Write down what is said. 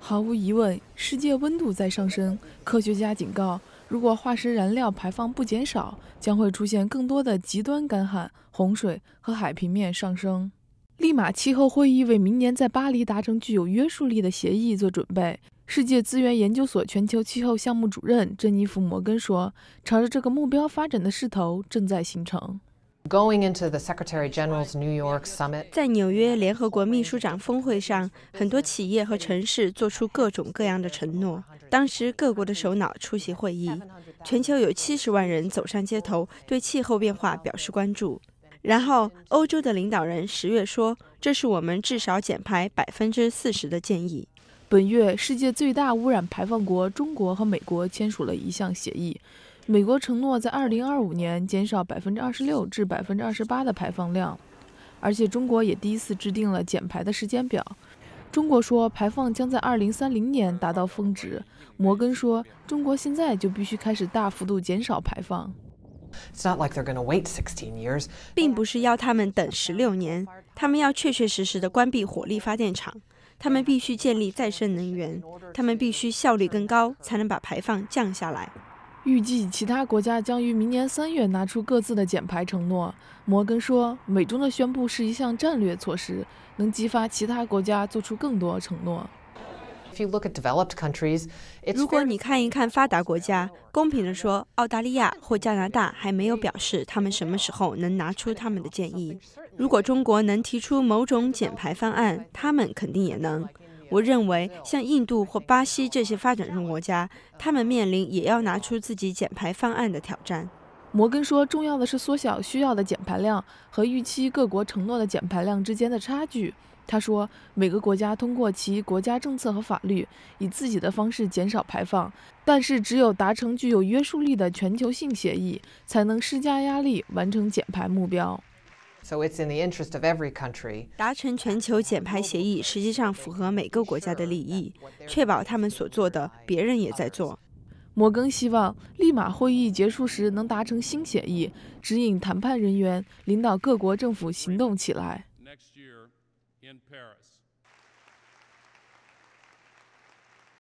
毫无疑问，世界温度在上升。科学家警告，如果化石燃料排放不减少，将会出现更多的极端干旱、洪水和海平面上升。利马气候会议为明年在巴黎达成具有约束力的协议做准备。世界资源研究所全球气候项目主任珍妮弗·摩根说：“朝着这个目标发展的势头正在形成。”在纽约联合国秘书长峰会上，很多企业和城市做出各种各样的承诺。当时各国的首脑出席会议，全球有70万人走上街头，对气候变化表示关注。然后，欧洲的领导人十月说：“这是我们至少减排40%的建议。”本月，世界最大污染排放国中国和美国签署了一项协议。美国承诺在二零二五年减少百分之二十六至百分之二十八的排放量，而且中国也第一次制定了减排的时间表。中国说排放将在二零三零年达到峰值。摩根说，中国现在就必须开始大幅度减少排放。并不是要他们等十六年，他们要确确实实的关闭火力发电厂，他们必须建立再生能源，他们必须效率更高，才能把排放降下来。预计其他国家将于明年三月拿出各自的减排承诺。摩根说：“美中的宣布是一项战略措施，能激发其他国家做出更多承诺。”如果你看一看发达国家，公平地说，澳大利亚或加拿大还没有表示他们什么时候能拿出他们的建议。如果中国能提出某种减排方案，他们肯定也能。我认为，像印度或巴西这些发展中国家，他们面临也要拿出自己减排方案的挑战。摩根说：“重要的是缩小需要的减排量和预期各国承诺的减排量之间的差距。”他说：“每个国家通过其国家政策和法律，以自己的方式减少排放，但是只有达成具有约束力的全球性协议，才能施加压力，完成减排目标。”达成全球减排协议实际上符合每个国家的利益，确保他们所做的别人也在做。摩根希望立马会议结束时能达成新协议，指引谈判人员，领导各国政府行动起来。